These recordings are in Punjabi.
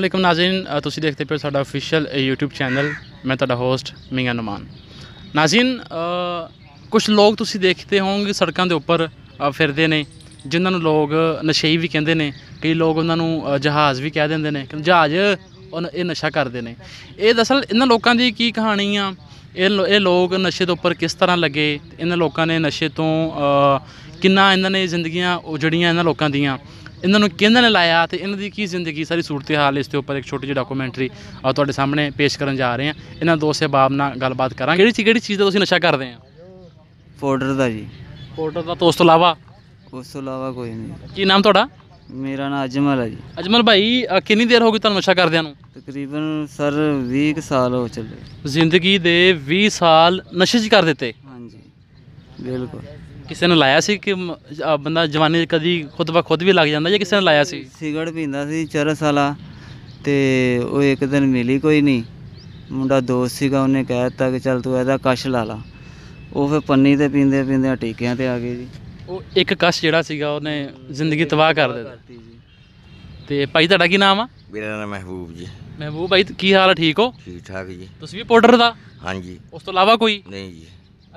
ਅਸਲਾਮੁਅਲੈਕਮ ਨਾਜ਼ਰੀਨ ਤੁਸੀਂ ਦੇਖਦੇ ਪਏ ਸਾਡਾ ਅਫੀਸ਼ੀਅਲ YouTube ਚੈਨਲ ਮੈਂ ਤੁਹਾਡਾ ਹੋਸਟ ਮਿੰਗਾ ਨੁਮਾਨ ਨਾਜ਼ਰੀਨ ਕੁਝ ਲੋਕ ਤੁਸੀਂ ਦੇਖਦੇ ਹੋਵੋਗੇ ਸੜਕਾਂ ਦੇ ਉੱਪਰ ਫਿਰਦੇ ਨੇ ਜਿਨ੍ਹਾਂ ਨੂੰ ਲੋਕ ਨਸ਼ਈ ਵੀ ਕਹਿੰਦੇ ਨੇ ਕਈ ਲੋਕ ਉਹਨਾਂ ਨੂੰ ਜਹਾਜ਼ ਵੀ ਕਹਿ ਦਿੰਦੇ ਨੇ ਜਹਾਜ਼ ਇਹ ਨਸ਼ਾ ਕਰਦੇ ਨੇ ਇਹ ਦਸਲ ਇਹਨਾਂ ਲੋਕਾਂ ਦੀ ਕੀ ਕਹਾਣੀ ਆ ਇਹ ਇਹ ਲੋਕ ਨਸ਼ੇ ਦੇ ਉੱਪਰ ਕਿਸ ਤਰ੍ਹਾਂ ਲੱਗੇ ਇਹਨਾਂ ਲੋਕਾਂ ਨੇ ਨਸ਼ੇ ਤੋਂ ਕਿੰਨਾ ਇਹਨਾਂ ਨੇ ਜ਼ਿੰਦਗੀਆਂ ਉਜੜੀਆਂ ਇਹਨਾਂ ਲੋਕਾਂ ਦੀਆਂ ਇਹਨਾਂ ਨੂੰ ਕਿੰਨਾਂ ਨੇ ਲਾਇਆ ਤੇ ਇਹਨਾਂ ਦੀ ਕੀ ਜ਼ਿੰਦਗੀ ਸਾਰੀ ਸੂਰਤ ਹਾਲ ਇਸ ਤੇ ਉੱਪਰ ਇੱਕ ਛੋਟੀ ਜਿਹੀ ਡਾਕੂਮੈਂਟਰੀ ਆ ਤੁਹਾਡੇ ਸਾਹਮਣੇ ਪੇਸ਼ ਕਰਨ ਜਾ ਰਹੇ ਹਾਂ ਇਹਨਾਂ ਦੋ ਬਾਬ ਨਾਲ ਗੱਲਬਾਤ ਕਰਾਂਗੇ ਕਿਹੜੀ ਕਿਹੜੀ ਚੀਜ਼ ਦਾ ਤੁਸੀਂ ਨਸ਼ਾ ਕਰਦੇ ਆ ਪਾਊਡਰ ਦਾ ਜੀ ਪਾਊਡਰ ਦਾ ਤੋਂ ਉਸ ਤੋਂ ਇਲਾਵਾ ਉਸ ਤੋਂ ਇਲਾਵਾ ਕੋਈ ਨਹੀਂ ਕੀ ਨਾਮ ਤੁਹਾਡਾ ਮੇਰਾ ਨਾਮ ਅਜਮਲ ਹੈ ਜੀ ਅਜਮਲ ਭਾਈ ਕਿੰਨੀ ਦੇਰ ਹੋ ਗਈ ਤੁਹਾਨੂੰ ਨਸ਼ਾ ਕਰਦਿਆਂ ਨੂੰ ਤਕਰੀਬਨ ਸਰ 20 ਸਾਲ ਹੋ ਚੱਲੇ ਜ਼ਿੰਦਗੀ ਦੇ 20 ਸਾਲ ਨਸ਼ੇ 'ਚ ਕਰ ਦਿੱਤੇ ਹਾਂਜੀ ਬਿਲਕੁਲ ਕਿਸੇ ਨੇ ਲਾਇਆ ਸੀ ਕਿ ਬੰਦਾ ਜਵਾਨੀ ਕਦੀ ਖੁਦ ਬ ਖੁਦ ਵੀ ਲੱਗ ਜਾਂਦਾ ਜਾਂ ਕਿਸੇ ਨੇ ਲਾਇਆ ਸੀ ਸਿਗਰਟ ਪੀਂਦਾ ਸੀ ਚਰਸ ਵਾਲਾ ਤੇ ਉਹ ਇੱਕ ਦਿਨ ਮਿਲੀ ਕੋਈ ਨਹੀਂ ਮੁੰਡਾ ਦੋਸਤ ਸੀਗਾ ਉਹਨੇ ਕਹਿ ਦਿੱਤਾ ਕਿ ਚੱਲ ਤੂੰ ਇਹਦਾ ਕਸ਼ ਲਾ ਲਾ ਉਹ ਫਿਰ ਪੰਨੀ ਤੇ ਪੀਂਦੇ ਪੀਂਦੇ ਟੀਕਿਆਂ ਤੇ ਆ ਗਏ ਜੀ ਉਹ ਇੱਕ ਕਸ਼ ਜਿਹੜਾ ਸੀਗਾ ਉਹਨੇ ਜ਼ਿੰਦਗੀ ਤਬਾਹ ਕਰ ਦਿੱਤੀ ਜੀ ਤੇ ਭਾਈ ਤੁਹਾਡਾ ਕੀ ਨਾਮ ਆ ਮੇਰਾ ਨਾਮ ਮਹਿਬੂਬ ਜੀ ਮਹਿਬੂਬ ਭਾਈ ਕੀ ਹਾਲ ਆ ਠੀਕ ਹੋ ਠੀਕ ਠਾਕ ਜੀ ਤੁਸੀਂ ਵੀ ਪਾਊਡਰ ਦਾ ਹਾਂਜੀ ਉਸ ਤੋਂ ਇਲਾਵਾ ਕੋਈ ਨਹੀਂ ਜੀ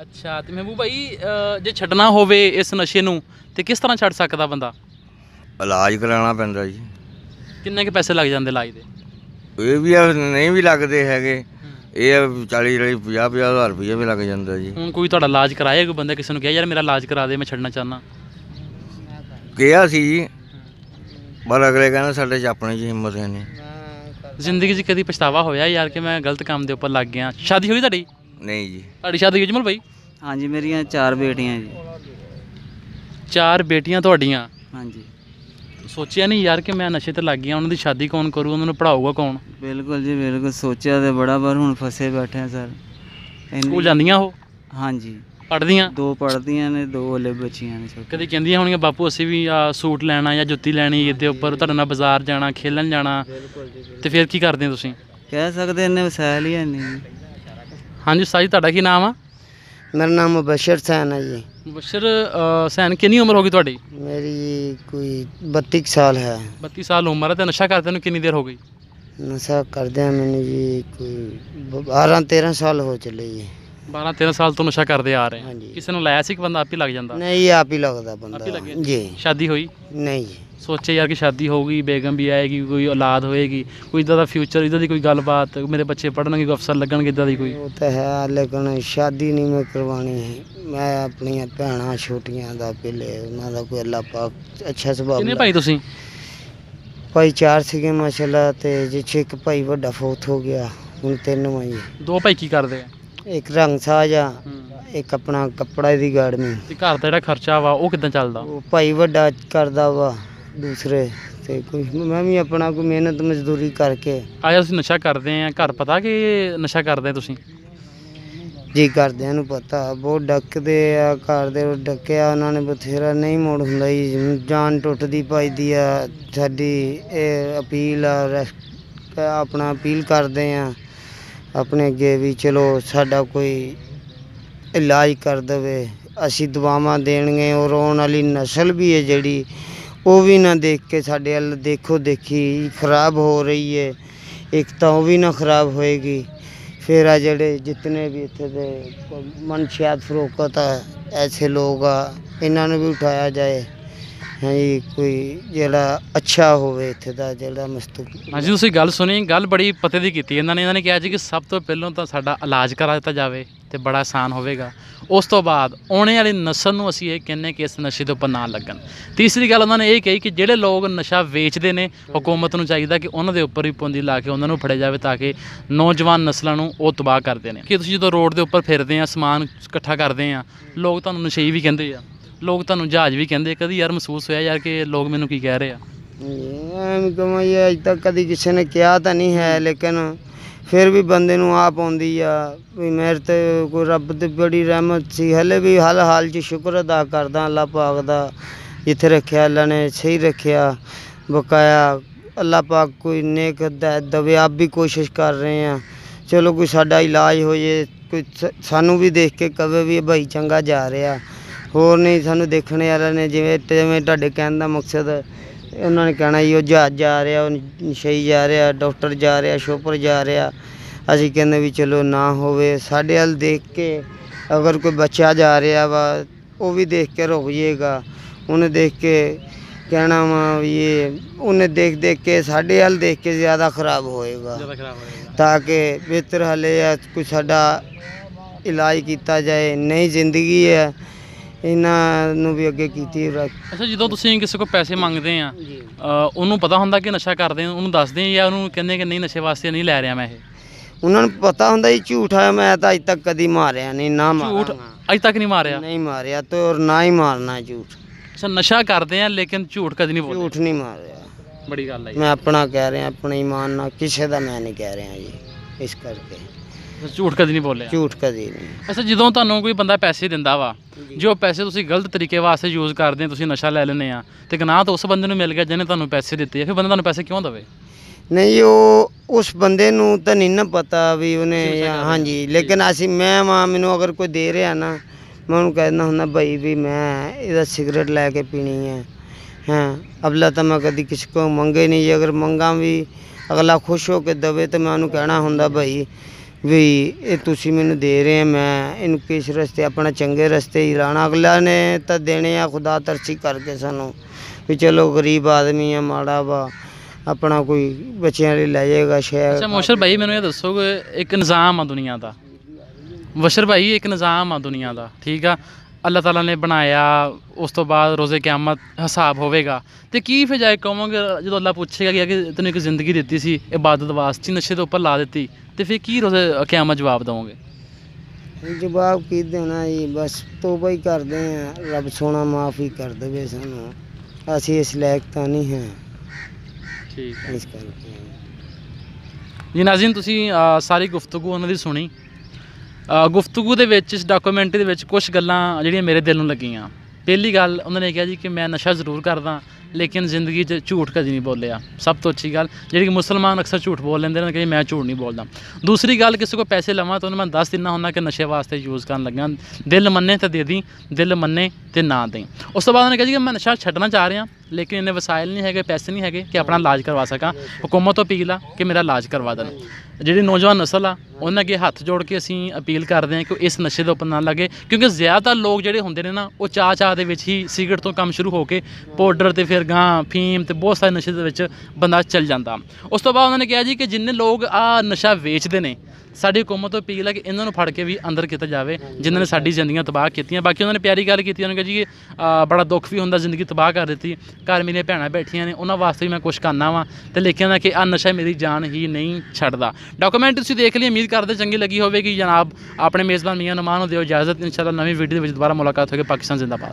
ਅੱਛਾ ਤੇ ਮਹਿਬੂਬ ਭਾਈ ਜੇ ਛੱਡਣਾ ਹੋਵੇ ਇਸ ਨਸ਼ੇ ਨੂੰ ਤੇ ਕਿਸ ਤਰ੍ਹਾਂ ਛੱਡ ਸਕਦਾ ਬੰਦਾ ਇਲਾਜ ਕਰਾਉਣਾ ਪੈਂਦਾ ਜੀ ਕਿੰਨੇ ਕੇ ਪੈਸੇ ਲੱਗ ਜਾਂਦੇ ਇਲਾਜ ਦੇ ਇਹ ਵੀ ਆ, ਨਹੀਂ ਵੀ ਲੱਗਦੇ ਹੈਗੇ ਇਹ 40 40 50 50000 ਰੁਪਏ ਵੀ ਲੱਗ ਜਾਂਦਾ ਜੀ ਹੁਣ ਕੋਈ ਤੁਹਾਡਾ ਇਲਾਜ ਕਰਾਏ ਕੋਈ ਬੰਦਾ ਕਿਸੇ ਨੂੰ ਕਿਹਾ ਯਾਰ ਮੇਰਾ ਇਲਾਜ ਕਰਾ ਦੇ ਮੈਂ ਛੱਡਣਾ ਚਾਹਨਾ ਕਿਹਾ ਸੀ ਜੀ ਬਲ ਅਗਲੇ ਕਹਿੰਦਾ ਸਾਡੇ ਚ ਆਪਣੇ ਚ ਹਿੰਮਤ ਹੈ ਨਹੀਂ ਜ਼ਿੰਦਗੀ 'ਚ ਕਦੀ ਪਛਤਾਵਾ ਹੋਇਆ ਯਾਰ ਕਿ ਮੈਂ ਗਲਤ ਕੰਮ ਦੇ ਉੱਪਰ ਲੱਗ ਗਿਆ ਸ਼ਾਦੀ ਹੋਈ ਤੁਹਾਡੀ ਨਹੀਂ ਜੀ ਤੁਹਾਡੀ ਸ਼ਾਦੀ ਹੋਈ ਅਜਮਲ ਭਾਈ ਹਾਂਜੀ ਮੇਰੀਆਂ ਚਾਰ ਬੇਟੀਆਂ ਜੀ ਚਾਰ ਬੇਟੀਆਂ ਤੁਹਾਡੀਆਂ ਹਾਂਜੀ ਸੋਚਿਆ ਨਹੀਂ ਯਾਰ ਕਿ ਮੈਂ ਨਸ਼ੇ ਤੇ ਲੱਗ ਗਿਆ ਉਹਨਾਂ ਦੀ ਸ਼ਾਦੀ ਕੌਣ ਕਰੂ ਉਹਨਾਂ ਨੂੰ ਪੜਾਊਗਾ ਕੌਣ ਬਿਲਕੁਲ ਜੀ ਬਿਲਕੁਲ ਸੋਚਿਆ ਤੇ ਬੜਾ ਪਰ ਹੁਣ ਫਸੇ ਬੈਠੇ ਆ ਸਰ ਸਕੂਲ ਜਾਂਦੀਆਂ ਉਹ ਹਾਂਜੀ ਪੜਦੀਆਂ ਦੋ ਪੜਦੀਆਂ ਨੇ ਦੋ ਹਲੇ ਬੱਚੀਆਂ ਨੇ ਛੋਟੇ ਕਦੇ ਕਹਿੰਦੀਆਂ ਹੋਣੀਆਂ ਬਾਪੂ ਅਸੀਂ ਵੀ ਆ ਸੂਟ ਲੈਣਾ ਜਾਂ ਜੁੱਤੀ ਲੈਣੀ ਇਹਦੇ ਉੱਪਰ ਤੁਹਾਡੇ ਨਾਲ ਬਾਜ਼ਾਰ ਜਾਣਾ ਖੇਲਣ ਜਾਣਾ ਬਿਲਕੁਲ ਜੀ ਤੇ ਫਿਰ ਕੀ ਕਰਦੇ ਤੁਸੀਂ ਕਹਿ ਸਕਦੇ ਇੰਨੇ ਵਸਾਇਲ ਹੀ ਨਹੀਂ ਹਾਂਜੀ ਸਾਜੀ ਤੁਹਾਡਾ ਕੀ ਨਾਮ ਆ ਮੇਰਾ ਨਾਮ ਬਸ਼ਰ ਸੈਨ ਹੈ ਜੀ ਬਸ਼ਰ ਸੈਨ ਕਿੰਨੀ ਉਮਰ ਹੋ ਗਈ ਤੁਹਾਡੀ ਮੇਰੀ ਕੋਈ 32 ਸਾਲ ਹੈ 32 ਸਾਲ ਉਮਰ ਹੈ ਤੇ ਨਸ਼ਾ ਕਰਦੇ ਨੂੰ ਕਿੰਨੀ ਦੇਰ ਹੋ ਗਈ ਨਸ਼ਾ ਕਰਦੇ ਮੈਨੂੰ ਜੀ ਕੋਈ 12 13 ਸਾਲ ਹੋ ਚਲੇ ਜੀ 12 13 ਸਾਲ ਤੋਂ ਨਸ਼ਾ ਕਰਦੇ ਆ ਰਹੇ ਕਿਸੇ ਨੂੰ ਲਾਇਆ ਸੀ ਕਿ ਬੰਦਾ ਆਪ ਹੀ ਲੱਗ ਜਾਂਦਾ ਨਹੀਂ ਆਪ ਹੀ ਲੱਗਦਾ ਬੰਦਾ ਜੀ ਸ਼ਾਦੀ ਹੋਈ ਨਹੀਂ ਜੀ ਸੋਚੇ ਯਾਰ ਕਿ ਸ਼ਾਦੀ ਹੋਊਗੀ ਬੇਗਮ ਵੀ ਆਏਗੀ ਕੋਈ ਔਲਾਦ ਹੋਏਗੀ ਕੋਈ ਇਦਾਂ ਦਾ ਫਿਊਚਰ ਇਦਾਂ ਦੀ ਕੋਈ ਗੱਲਬਾਤ ਮੇਰੇ ਬੱਚੇ ਪੜਨਗੇ ਕੋਈ ਅਫਸਰ ਲੱਗਣਗੇ ਇਦਾਂ ਦੀ ਕੋਈ ਉਹ ਤਾਂ ਹੈ ਲੇਕਿਨ ਸ਼ਾਦੀ ਨਹੀਂ ਮੈਂ ਕਰਵਾਣੀ ਹੈ ਮੈਂ ਆਪਣੀਆਂ ਭੈਣਾਂ ਛੋਟੀਆਂ ਦਾ ਪਹਿਲੇ ਉਹਨਾਂ ਦਾ ਕੋਈ ਅੱਲਾ ਪਾਕ ਅੱਛਾ ਸੁਭਾਅ ਕਿੰਨੇ ਭਾਈ ਤੁਸੀਂ ਭਾਈ ਚਾਰ ਸੀਗੇ ਮਾਸ਼ਾਅੱਲਾ ਤੇ ਜਿੱਥੇ ਇੱਕ ਭਾਈ ਵੱਡਾ ਫੌਤ ਹੋ ਗਿਆ ਹੁਣ ਤਿੰਨ ਵਾਂ ਦੋ ਭਾਈ ਕੀ ਕਰਦੇ ਆ ਇੱਕ ਰੰਗ ਸਾਜ ਆ ਇੱਕ ਆਪਣਾ ਕੱਪੜਾ ਦੀ ਗਾੜਨੀ ਤੇ ਘਰ ਦਾ ਜਿਹੜਾ ਖਰਚਾ ਵਾ ਉਹ ਕਿਦਾਂ ਚੱਲਦਾ ਉਹ ਭਾਈ ਵੱਡਾ ਕਰਦਾ ਵਾ ਦੂਸਰੇ ਤੇ ਕੋਈ ਮੈਂ ਵੀ ਆਪਣਾ ਕੋਈ ਮਿਹਨਤ ਮਜ਼ਦੂਰੀ ਕਰਕੇ ਆਇਆ ਤੁਸੀਂ ਨਸ਼ਾ ਕਰਦੇ ਆ ਘਰ ਪਤਾ ਕਿ ਨਸ਼ਾ ਕਰਦੇ ਤੁਸੀਂ ਜੀ ਆ ਨੂੰ ਪਤਾ ਬਹੁਤ ਡੱਕਦੇ ਆ ਘਰ ਦੇ ਡੱਕਿਆ ਉਹਨਾਂ ਨੇ ਬਥੇਰਾ ਨਹੀਂ ਮੋੜ ਹੁੰਦਾ ਜੀ ਜਾਨ ਟੁੱਟਦੀ ਪਾਈਦੀ ਆ ਸਾਡੀ ਇਹ ਅਪੀਲ ਆ ਆਪਣਾ ਅਪੀਲ ਕਰਦੇ ਆ ਆਪਣੇ ਅੱਗੇ ਵੀ ਚਲੋ ਸਾਡਾ ਕੋਈ ਇਲਾਜ ਕਰ ਦੇਵੇ ਅਸੀਂ ਦੁਆਵਾਂ ਦੇਣਗੇ ਔਰ ਆਉਣ ਵਾਲੀ ਨਸਲ ਵੀ ਹੈ ਜਿਹੜੀ ਉਹ ਵੀ ਨਾ ਦੇਖ ਕੇ ਸਾਡੇ ਵੱਲ ਦੇਖੋ ਦੇਖੀ ਖਰਾਬ ਹੋ ਰਹੀ ਹੈ ਇੱਕ ਤਾਂ ਉਹ ਵੀ ਨਾ ਖਰਾਬ ਹੋਏਗੀ ਫਿਰ ਆ ਜਿਹੜੇ ਜਿੰਨੇ ਵੀ ਇੱਥੇ ਦੇ ਮਨਸ਼ਿਆਤ ਫਰੋਕਤ ਐਸੇ ਲੋਕ ਆ ਇਹਨਾਂ ਨੂੰ ਵੀ ਉਠਾਇਆ ਜਾਏ ਹੈ ਜੀ ਕੋਈ ਜਿਹੜਾ ਅੱਛਾ ਹੋਵੇ ਇੱਥੇ ਦਾ ਜਿਹੜਾ ਹਾਂ ਹਾਂਜੀ ਤੁਸੀਂ ਗੱਲ ਸੁਣੀ ਗੱਲ ਬੜੀ ਪਤੇ ਦੀ ਕੀਤੀ ਇਹਨਾਂ ਨੇ ਇਹਨਾਂ ਨੇ ਕਿਹਾ ਜੀ ਕਿ ਸਭ ਤੋਂ ਪਹਿਲਾਂ ਤਾਂ ਸਾਡਾ ਇਲਾਜ ਕਰਾ ਦਿੱਤਾ ਜਾਵੇ ਤੇ ਬੜਾ ਆਸਾਨ ਹੋਵੇਗਾ ਉਸ ਤੋਂ ਬਾਅਦ ਆਉਣੇ ਵਾਲੀ ਨਸਲ ਨੂੰ ਅਸੀਂ ਇਹ ਕਹਿੰਨੇ ਕਿ ਇਸ ਨਸ਼ੇ ਤੋਂ ਨਾ ਲੱਗਣ ਤੀਸਰੀ ਗੱਲ ਉਹਨਾਂ ਨੇ ਇਹ ਕਹੀ ਕਿ ਜਿਹੜੇ ਲੋਕ ਨਸ਼ਾ ਵੇਚਦੇ ਨੇ ਹਕੂਮਤ ਨੂੰ ਚਾਹੀਦਾ ਕਿ ਉਹਨਾਂ ਦੇ ਉੱਪਰ ਵੀ ਪਾਬੰਦੀ ਲਾ ਕੇ ਉਹਨਾਂ ਨੂੰ ਫੜਿਆ ਜਾਵੇ ਤਾਂ ਕਿ ਨੌਜਵਾਨ ਨਸਲਾਂ ਨੂੰ ਉਹ ਤਬਾਹ ਕਰਦੇ ਨੇ ਕਿ ਤੁਸੀਂ ਜਦੋਂ ਰੋਡ ਦੇ ਉੱਪਰ ਫਿਰਦੇ ਆ ਸਮਾਨ ਇਕੱਠਾ ਕਰਦੇ ਆ ਲੋਕ ਤੁਹਾਨੂੰ ਨਸ਼ਈ ਵੀ ਕਹਿੰਦੇ ਆ ਲੋਕ ਤੁਹਾਨੂੰ ਜਹਾਜ਼ ਵੀ ਕਹਿੰਦੇ ਕਦੀ ਯਾਰ ਮਹਿਸੂਸ ਹੋਇਆ ਯਾਰ ਕਿ ਲੋਕ ਮੈਨੂੰ ਕੀ ਕਹਿ ਰਹੇ ਆ ਐਵੇਂ ਕਮਾ ਇਹ ਅਜ ਤੱਕ ਕਦੀ ਕਿਸੇ ਨੇ ਕਿਹਾ ਤਾਂ ਨਹੀਂ ਹੈ ਲੇਕਿਨ ਫਿਰ ਵੀ ਬੰਦੇ ਨੂੰ ਆਪ ਆਉਂਦੀ ਆ ਵੀ ਮੇਰੇ ਤੇ ਕੋਈ ਰੱਬ ਦੀ ਬੜੀ ਰਹਿਮਤ ਸੀ ਹਲੇ ਵੀ ਹਲ ਹਾਲ 'ਚ ਸ਼ੁਕਰ ਅਦਾ ਕਰਦਾ ਅੱਲਾ ਪਾਕ ਦਾ ਜਿੱਥੇ ਰੱਖਿਆ ਅੱਲਾ ਨੇ ਸਹੀ ਰੱਖਿਆ ਬਕਾਇਆ ਅੱਲਾ ਪਾਕ ਕੋਈ ਨੇਕ ਹਦਾਇਤ ਦਵੇ ਆਪ ਵੀ ਕੋਸ਼ਿਸ਼ ਕਰ ਰਹੇ ਆ ਚਲੋ ਕੋਈ ਸਾਡਾ ਇਲਾਜ ਹੋ ਜੇ ਕੋਈ ਸਾਨੂੰ ਵੀ ਦੇਖ ਕੇ ਕਵੇ ਵੀ ਇਹ ਭਾਈ ਚੰਗਾ ਜਾ ਰਿਹਾ ਹੋਰ ਨਹੀਂ ਸਾਨੂੰ ਦੇਖਣ ਵਾਲਿਆਂ ਨੇ ਜਿਵੇਂ ਜਿਵੇਂ ਤੁਹਾਡੇ ਕਹਿਣ ਦਾ ਮਕਸਦ ਉਹਨਾਂ ਨੇ ਕਹਿਣਾ ਜੀ ਉਹ ਜਹਾਜ਼ ਜਾ ਰਿਹਾ ਉਹ ਨਸ਼ਈ ਜਾ ਰਿਹਾ ਡਾਕਟਰ ਜਾ ਰਿਹਾ ਸ਼ੋਪਰ ਜਾ ਰਿਹਾ ਅਸੀਂ ਕਹਿੰਦੇ ਵੀ ਚਲੋ ਨਾ ਹੋਵੇ ਸਾਡੇ ਹਾਲ ਦੇਖ ਕੇ ਅਗਰ ਕੋਈ ਬੱਚਾ ਜਾ ਰਿਹਾ ਵਾ ਉਹ ਵੀ ਦੇਖ ਕੇ ਰੁਕ ਜਾਏਗਾ ਉਹਨੇ ਦੇਖ ਕੇ ਕਹਿਣਾ ਵਾ ਵੀ ਇਹ ਉਹਨੇ ਦੇਖ ਦੇਖ ਕੇ ਸਾਡੇ ਹਾਲ ਦੇਖ ਕੇ ਜ਼ਿਆਦਾ ਖਰਾਬ ਹੋਏਗਾ ਤਾਂ ਕਿ ਬਿਹਤਰ ਹਲੇ ਕੋਈ ਸਾਡਾ ਇਲਾਜ ਕੀਤਾ ਜਾਏ ਨਹੀਂ ਜ਼ਿੰਦਗੀ ਹੈ ਇਹਨਾਂ ਨੂੰ ਵੀ ਅੱਗੇ ਕੀਤੀ ਅੱਛਾ ਜਦੋਂ ਤੁਸੀਂ ਕਿਸੇ ਕੋਲ ਪੈਸੇ ਮੰਗਦੇ ਆ ਉਹਨੂੰ ਪਤਾ ਹੁੰਦਾ ਕਿ ਨਸ਼ਾ ਕਰਦੇ ਆ ਉਹਨੂੰ ਦੱਸਦੇ ਆ ਜਾਂ ਉਹਨੂੰ ਕਹਿੰਦੇ ਕਿ ਨਹੀਂ ਨਸ਼ੇ ਵਾਸਤੇ ਨਹੀਂ ਲੈ ਰਿਹਾ ਮੈਂ ਇਹ ਉਹਨਾਂ ਨੂੰ ਪਤਾ ਹੁੰਦਾ ਜੀ ਝੂਠ ਆ ਮੈਂ ਤਾਂ ਅੱਜ ਤੱਕ ਕਦੀ ਮਾਰਿਆ ਨਹੀਂ ਨਾ ਮਾਰਿਆ ਝੂਠ ਅਜੇ ਤੱਕ ਨਹੀਂ ਮਾਰਿਆ ਨਹੀਂ ਮਾਰਿਆ ਤੇ ਔਰ ਨਾ ਹੀ ਮਾਰਨਾ ਝੂਠ ਅੱਛਾ ਨਸ਼ਾ ਕਰਦੇ ਆ ਲੇਕਿਨ ਝੂਠ ਕਦੀ ਨਹੀਂ ਬੋਲਦੇ ਝੂਠ ਨਹੀਂ ਮਾਰਿਆ ਬੜੀ ਗੱਲ ਹੈ ਮੈਂ ਆਪਣਾ ਕਹਿ ਰਿਹਾ ਆਪਣੇ ਇਮਾਨ ਨਾਲ ਕਿਸੇ ਦਾ ਮੈਂ ਨਹੀਂ ਕਹਿ ਰਿਹਾ ਜੀ ਇਸ ਕਰਕੇ ਝੂਠ ਕਦੀ ਨਹੀਂ ਬੋਲਿਆ ਝੂਠ ਕਦੀ ਨਹੀਂ ਅੱਛਾ ਜਦੋਂ ਤੁਹਾਨੂੰ ਕੋਈ ਬੰਦਾ ਪੈਸੇ ਦਿੰਦਾ ਵਾ ਜੇ ਉਹ ਪੈਸੇ ਤੁਸੀਂ ਗਲਤ ਤਰੀਕੇ ਵਾਸਤੇ ਯੂਜ਼ ਕਰਦੇ ਤੁਸੀਂ ਨਸ਼ਾ ਲੈ ਲੈਨੇ ਆ ਤੇ ਗਨਾਹ ਤਾਂ ਉਸ ਬੰਦੇ ਨੂੰ ਮਿਲ ਗਿਆ ਜਿਹਨੇ ਤੁਹਾਨੂੰ ਪੈਸੇ ਦਿੱਤੇ ਆ ਫਿਰ ਬੰਦਾ ਤੁਹਾਨੂੰ ਪੈਸੇ ਕਿਉਂ ਦਵੇ ਨਹੀਂ ਉਹ ਉਸ ਬੰਦੇ ਨੂੰ ਤਾਂ ਨਹੀਂ ਨਾ ਪਤਾ ਵੀ ਉਹਨੇ ਹਾਂਜੀ ਲੇਕਿਨ ਅਸੀਂ ਮੈਂ ਮਾਂ ਮੈਨੂੰ ਅਗਰ ਕੋਈ ਦੇ ਰਿਹਾ ਨਾ ਮੈਂ ਉਹਨੂੰ ਕਹਿੰਦਾ ਹੁੰਦਾ ਭਾਈ ਵੀ ਮੈਂ ਇਹਦਾ ਸਿਗਰਟ ਲੈ ਕੇ ਪੀਣੀ ਹੈ ਹਾਂ ਅਬਲਾ ਤਾਂ ਮੈਂ ਕਦੀ ਕਿਸੇ ਕੋ ਮੰਗੇ ਨਹੀਂ ਜੇ ਅਗਰ ਮੰਗਾ ਵੀ ਅਗਲਾ ਖੁਸ਼ ਹੋ ਕੇ ਦਵੇ ਤਾਂ ਮੈਂ ਉਹਨੂੰ ਕਹਿਣਾ ਹੁੰਦਾ ਭਾਈ ਵੀ ਇਹ ਤੁਸੀਂ ਮੈਨੂੰ ਦੇ ਰਹੇ ਆ ਮੈਂ ਇਹਨੂੰ ਕਿਸ ਰਸਤੇ ਆਪਣਾ ਚੰਗੇ ਰਸਤੇ ਹੀ ਲਾਣਾ ਅਗਲਾ ਨੇ ਤਾਂ ਦੇਣੇ ਆ ਖੁਦਾ ਤਰਸੀ ਕਰਕੇ ਸਾਨੂੰ ਵੀ ਚਲੋ ਗਰੀਬ ਆਦਮੀ ਆ ਮਾੜਾ ਵਾ ਆਪਣਾ ਕੋਈ ਬੱਚਿਆਂ ਲਈ ਲੈ ਜਾਏਗਾ ਸ਼ਾਇਦ ਅੱਛਾ ਮੋਸ਼ਰ ਭਾਈ ਮੈਨੂੰ ਇਹ ਦੱਸੋ ਕਿ ਇੱਕ ਨਿਜ਼ਾਮ ਆ ਦੁਨੀਆ ਦਾ ਮੋਸ਼ਰ ਭਾਈ ਇੱਕ ਨਿਜ਼ਾਮ ਆ ਦੁਨੀਆ ਦਾ ਠੀਕ ਆ ਅੱਲਾਹ ਤਾਲਾ ਨੇ ਬਣਾਇਆ ਉਸ ਤੋਂ ਬਾਅਦ ਰੋਜ਼ੇ ਕਿਆਮਤ ਹਿਸਾਬ ਹੋਵੇਗਾ ਤੇ ਕੀ ਫਜਾਇ ਕਹੋਗੇ ਜਦੋਂ ਅੱਲਾਹ ਪੁੱਛੇਗਾ ਕਿ ਅਗੇ ਤੈਨੂੰ ਇੱਕ ਜ਼ਿੰਦਗੀ ਦਿੱਤੀ ਸੀ ਇਬਾਦਤ ਵਾਸਤੇ ਨਸ਼ੇ ਦੇ ਉੱਪਰ ਲਾ ਦਿੱਤੀ ਤੇ ਫਿਰ ਕੀ ਰੋਜ਼ੇ ਕਿਆਮਤ ਜਵਾਬ ਦੋਗੇ ਜਵਾਬ ਕੀ ਦੇਣਾ ਜੀ ਬਸ ਤੋਬਾ ਹੀ ਕਰਦੇ ਆ ਰੱਬ ਸੋਣਾ ਮਾਫੀ ਕਰ ਦੇਵੇ ਸਾਨੂੰ ਅਸੀਂ ਇਸ ਲਾਇਕ ਤਾਂ ਨਹੀਂ ਹਾਂ ਠੀਕ ਹੈ ਜੀ ਨਾਜ਼ਰੀਨ ਤੁਸੀਂ ਸਾਰੀ ਗੁਫ਼ਤਗੂ ਉਹਨਾਂ ਦੀ ਸੁਣੀ ਗੁਫ਼ਤਗੂ ਦੇ ਵਿੱਚ ਇਸ ਡਾਕੂਮੈਂਟਰੀ ਦੇ ਵਿੱਚ ਕੁਝ ਗੱਲਾਂ ਜਿਹੜੀਆਂ ਮੇਰੇ ਦਿਲ ਨੂੰ ਲੱਗੀਆਂ ਪਹਿਲੀ ਗੱਲ ਉਹਨਾਂ ਨੇ ਕਿਹਾ ਜੀ ਕਿ ਮੈਂ ਨਸ਼ਾ ਜ਼ਰੂਰ ਕਰਦਾ ਲੇਕਿਨ ਜ਼ਿੰਦਗੀ 'ਚ ਝੂਠ ਕਦੀ ਨਹੀਂ ਬੋਲਿਆ ਸਭ ਤੋਂ ਅੱਛੀ ਗੱਲ ਜਿਹੜੀ ਕਿ ਮੁਸਲਮਾਨ ਅਕਸਰ ਝੂਠ ਬੋਲ ਲੈਂਦੇ ਨੇ ਕਿ ਮੈਂ ਝੂਠ ਨਹੀਂ ਬੋਲਦਾ ਦੂਸਰੀ ਗੱਲ ਕਿਸੇ ਕੋ ਪੈਸੇ ਲਵਾਂ ਤਾਂ ਉਹਨਾਂ ਮੈਂ ਦੱਸ ਦਿੰਦਾ ਹੁੰਦਾ ਕਿ ਨਸ਼ੇ ਵਾਸਤੇ ਯੂਜ਼ ਕਰਨ ਲੱਗਾ ਦਿਲ ਮੰਨੇ ਤਾਂ ਦੇ ਦੀ ਦਿਲ ਮੰਨੇ ਤੇ ਨਾ ਦੇ ਉਸ ਤੋਂ ਬਾਅਦ ਉਹਨੇ ਕਿਹਾ ਜੀ ਕਿ ਮੈਂ ਨਸ਼ਾ ਛੱਡਣਾ ਚਾਹ ਰਿਹਾ ਲੇਕਿਨ ਇਹਨੇ ਵਸਾਇਲ ਨਹੀਂ ਹੈਗੇ ਪੈਸੇ ਨਹੀਂ ਹੈਗੇ ਕਿ ਆਪਣਾ ਇਲਾਜ ਕਰਵਾ ਸਕਾਂ ਹਕੂਮਤ ਤੋਂ ਅਪੀਲ ਆ ਕਿ ਮੇਰਾ ਇਲਾਜ ਕਰਵਾ ਦੇਣ ਜਿਹੜੀ ਨੌਜਵਾਨ ਨਸਲ ਆ ਉਹਨਾਂ ਅੱਗੇ ਹੱਥ ਜੋੜ ਕੇ ਅਸੀਂ ਅਪੀਲ ਕਰਦੇ ਹਾਂ ਕਿ ਇਸ ਨਸ਼ੇ ਤੋਂ ਉੱਪਰ ਲਗੇ ਕਿਉਂਕਿ ਜ਼ਿਆਦਾ ਲੋਕ ਜਿਹੜੇ ਹੁੰਦੇ ਨੇ ਨਾ ਉਹ ਚਾਹ ਚਾਹ ਦੇ ਵਿੱਚ ਹੀ ਸਿਗਰਟ ਤੋਂ ਕੰਮ ਸ਼ੁਰੂ ਹੋ ਕੇ ਪਾਊਡਰ ਤੇ ਫਿਰ ਗਾਂ ਫੀਮ ਤੇ ਬਹੁਤ ਸਾਰੇ ਨਸ਼ੇ ਦੇ ਵਿੱਚ ਬੰਦਾ ਚੱਲ ਜਾਂਦਾ ਉਸ ਤੋਂ ਬਾਅਦ ਉਹਨਾਂ ਨੇ ਕਿਹਾ ਜੀ ਕਿ ਜਿੰਨੇ ਲੋਕ ਆ ਨਸ਼ਾ ਵੇਚਦੇ ਨੇ ਸਾਡੀ ਹਕੂਮਤ ਤੋਂ ਅਪੀਲ ਹੈ ਕਿ ਇਹਨਾਂ ਨੂੰ ਫੜ ਕੇ ਵੀ ਅੰਦਰ ਕੀਤਾ ਜਾਵੇ ਜਿਨ੍ਹਾਂ ਨੇ ਸਾਡੀ ਜ਼ਿੰਦਗੀਆਂ ਤਬਾਹ ਕੀਤੀਆਂ ਬਾਕੀ ਉਹਨਾਂ ਨੇ ਪਿਆਰੀ ਗੱਲ ਕੀਤੀ ਉਹਨਾਂ ਨੇ ਜੀ ਬੜਾ ਦੁੱਖ ਵੀ ਹੁੰਦਾ ਜ਼ਿੰਦਗੀ ਤਬਾਹ ਕਰ ਦਿੱਤੀ ਘਰ ਮੇਰੇ ਭੈਣਾਂ ਬੈਠੀਆਂ ਨੇ ਉਹਨਾਂ ਵਾਸਤੇ ਵੀ ਮੈਂ ਕੁਝ ਕਰਨਾ ਵਾਂ ਤੇ ਲੇਕਿਨ ਕਿ ਆ ਨਸ਼ਾ ਮੇਰੀ ਜਾਨ ਹੀ ਨਹੀਂ ਛੱਡਦਾ ਡਾਕੂਮੈਂਟ ਤੁਸੀਂ ਦੇਖ ਲਈ ਉਮੀਦ ਕਰਦੇ ਚੰਗੀ ਲੱਗੀ ਹੋਵੇਗੀ ਜਨਾਬ ਆਪਣੇ ਮੇਜ਼ਬਾਨ ਮੀਆਂ ਨਮਾਨ ਨੂੰ ਦਿਓ ਇਜਾਜ਼ਤ ਇਨਸ਼ਾਅੱਲਾ ਨਵੀਂ ਵੀਡੀਓ ਦੇ ਵਿੱਚ ਦੁਬਾਰਾ ਮੁਲਾਕਾਤ ਹੋਵੇਗੀ ਪਾਕਿਸਤਾਨ ਜ਼ਿੰਦਾਬਾਦ